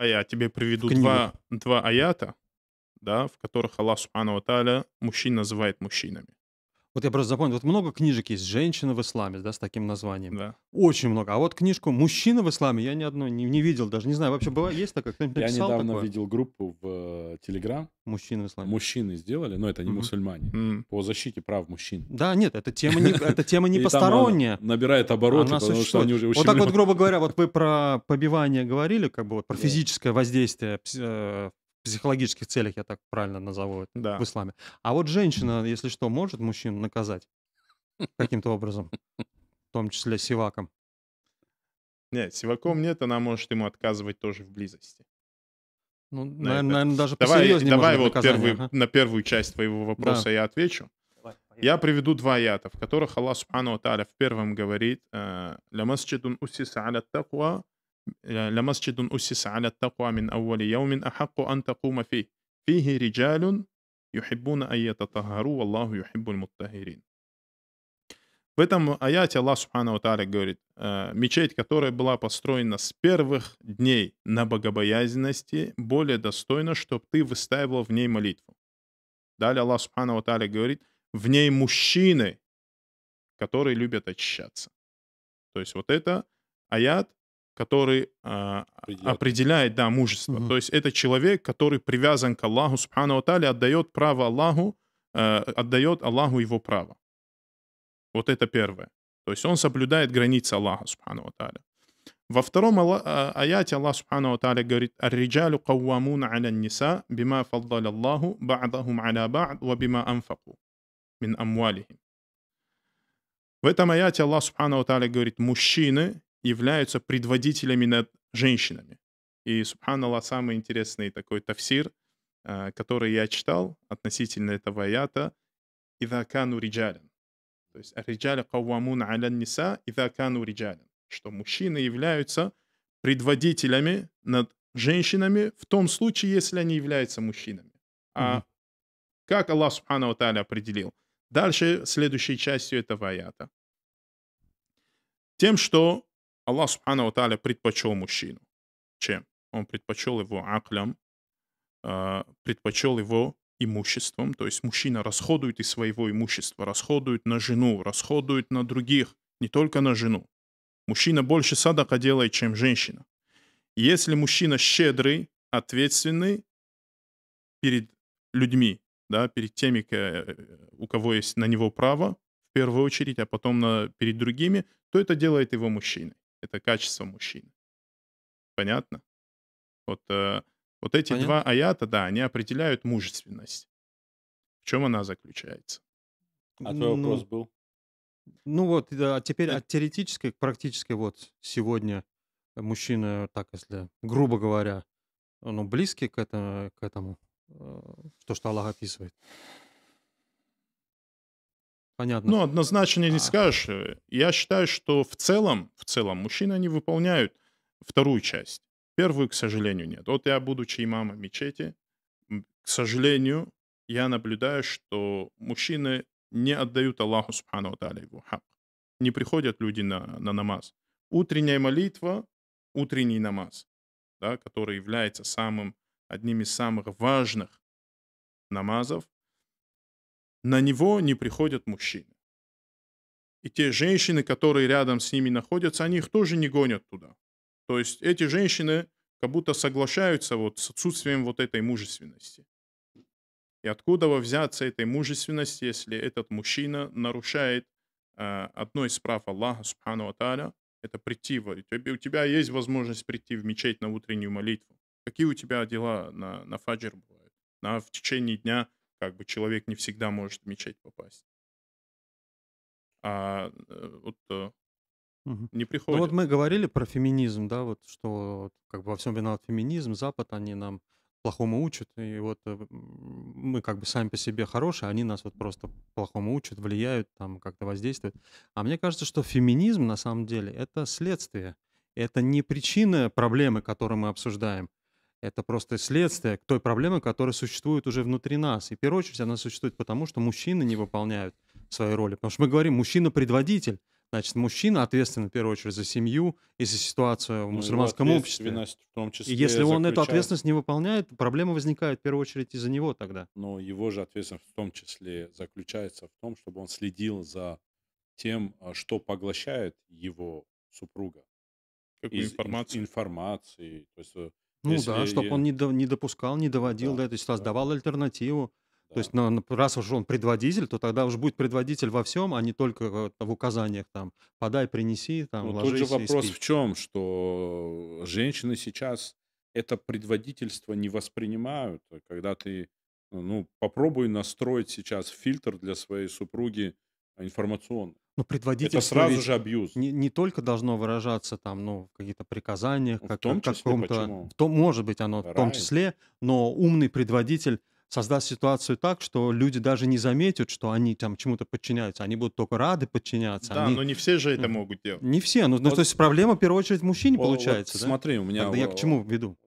а я тебе приведу два, два аята, да, в которых Аллах Субхану Таля мужчин называет мужчинами. Вот я просто запомнил, вот много книжек есть «Женщина в исламе», да, с таким названием. Да. Очень много. А вот книжку «Мужчина в исламе» я ни одной не, не видел, даже не знаю, вообще была, есть такая? Кто-нибудь Я недавно такое? видел группу в э, Телеграм. Мужчина в исламе». Мужчины сделали, но это не mm-hmm. мусульмане, mm-hmm. по защите прав мужчин. Да, нет, это тема не, эта тема не посторонняя. набирает обороты, Она потому что они уже... Вот так вот, грубо говоря, вот вы про побивание говорили, как бы вот про физическое воздействие э, психологических целях, я так правильно назову это да. в исламе. А вот женщина, если что, может мужчину наказать каким-то образом, в том числе сиваком? Нет, сиваком нет, она может ему отказывать тоже в близости. Ну, на наверное, наверное, даже давай, посерьезнее Давай вот первый, ага. на первую часть твоего вопроса да. я отвечу. Давай, я приведу два аята, в которых Аллах Субхану Тааля в первом говорит э, «Ля масджидун усиса аля таква لمسجد أسس على التقوى من أول يوم أحق أن تقوم فيه فيه رجال يحبون أن يتطهروا والله يحب المطهرين В этом аяте Аллах Субхану Таля говорит, э, мечеть, которая была построена с первых дней на богобоязненности, более достойна, чтобы ты выстаивал в ней молитву. Далее Аллах Субхану Таля говорит, в ней мужчины, которые любят очищаться. То есть вот это аят, который э, определяет. да, мужество. Угу. То есть это человек, который привязан к Аллаху, Субхану Атали, отдает право Аллаху, э, отдает Аллаху его право. Вот это первое. То есть он соблюдает границы Аллаха, Субхану Атали. Во втором а, аяте Аллах Субхану Аталя говорит «Ар-риджалю каввамуна аля ниса бима фаддаля Аллаху ба'дахум аля ба'д ва бима анфаку мин амвалихим». В этом аяте Аллах Субхану Аталя говорит «Мужчины являются предводителями над женщинами. И, субханаллах, самый интересный такой тафсир, э, который я читал относительно этого аята, «Ида кану риджален». То есть «Риджаля каввамун аля ниса, ида кану риджален». Что мужчины являются предводителями над женщинами в том случае, если они являются мужчинами. А mm-hmm. как Аллах, СубханаЛлах тааля, определил? Дальше, следующей частью этого аята. Тем, что Аллах Субхану Таля предпочел мужчину. Чем? Он предпочел его аклям, а, предпочел его имуществом. То есть мужчина расходует из своего имущества, расходует на жену, расходует на других, не только на жену. Мужчина больше садака делает, чем женщина. Если мужчина щедрый, ответственный перед людьми, да, перед теми, у кого есть на него право, в первую очередь, а потом на, перед другими, то это делает его мужчиной это качество мужчины. Понятно? Вот, э, вот эти Понятно. два аята, да, они определяют мужественность. В чем она заключается? А твой ну, вопрос был? Ну вот, да, а теперь э от теоретической к практической. Вот сегодня мужчина, так если грубо говоря, ну, близкий к, это, к этому, э, то, что Аллах описывает. Понятно. Ну, однозначно не а. скажешь. Я считаю, что в целом, в целом мужчины, не выполняют вторую часть. Первую, к сожалению, нет. Вот я, будучи имамом мечети, к сожалению, я наблюдаю, что мужчины не отдают Аллаху Субхану Таля его хак. Не приходят люди на, на намаз. Утренняя молитва, утренний намаз, да, который является самым, одним из самых важных намазов на него не приходят мужчины. И те женщины, которые рядом с ними находятся, они их тоже не гонят туда. То есть эти женщины как будто соглашаются вот с отсутствием вот этой мужественности. И откуда во взяться этой мужественности, если этот мужчина нарушает э, одно из прав Аллаха, субхану аталя, это прийти. В, у, тебя, у тебя есть возможность прийти в мечеть на утреннюю молитву. Какие у тебя дела на, на фаджр бывают? На, в течение дня как бы человек не всегда может в мечеть попасть. А э, вот угу. не приходит. Ну вот мы говорили про феминизм, да, вот что как бы во всем виноват феминизм, Запад, они нам плохому учат, и вот э, мы как бы сами по себе хорошие, они нас вот просто плохому учат, влияют, там как-то воздействуют. А мне кажется, что феминизм на самом деле это следствие, это не причина проблемы, которую мы обсуждаем, это просто следствие к той проблеме, которая существует уже внутри нас. И в первую очередь она существует потому, что мужчины не выполняют свои роли. Потому что мы говорим, мужчина-предводитель. Значит, мужчина ответственен в первую очередь за семью и за ситуацию в ну, мусульманском обществе. В том числе и если заключает... он эту ответственность не выполняет, проблема возникает в первую очередь из-за него тогда. Но его же ответственность в том числе заключается в том, чтобы он следил за тем, а, что поглощает его супруга. Какую информацию? информации. То есть э, ну Если да, чтобы он не, до, не допускал, не доводил до да, этой ситуации, да. давал альтернативу. Да. То есть, ну, раз уж он предводитель, то тогда уж будет предводитель во всем, а не только в указаниях там подай, принеси, там Но ну, ложись. Тут же вопрос в чем, что женщины сейчас это предводительство не воспринимают, а когда ты ну попробуй настроить сейчас фильтр для своей супруги информационный. Но ну, предводительство Это сразу же абьюз. Не, не только должно выражаться там, ну, в каких-то приказаниях, ну, в том числе, каком-то... Почему? В том, может быть, оно Рай. в том числе, но умный предводитель создаст ситуацию так, что люди даже не заметят, что они там чему-то подчиняются, они будут только рады подчиняться. Да, они... но не все же это могут делать. Не все, ну, вот, ну то есть проблема в первую очередь в мужчине вот, получается. Вот да? Смотри, у меня. Тогда я к чему веду?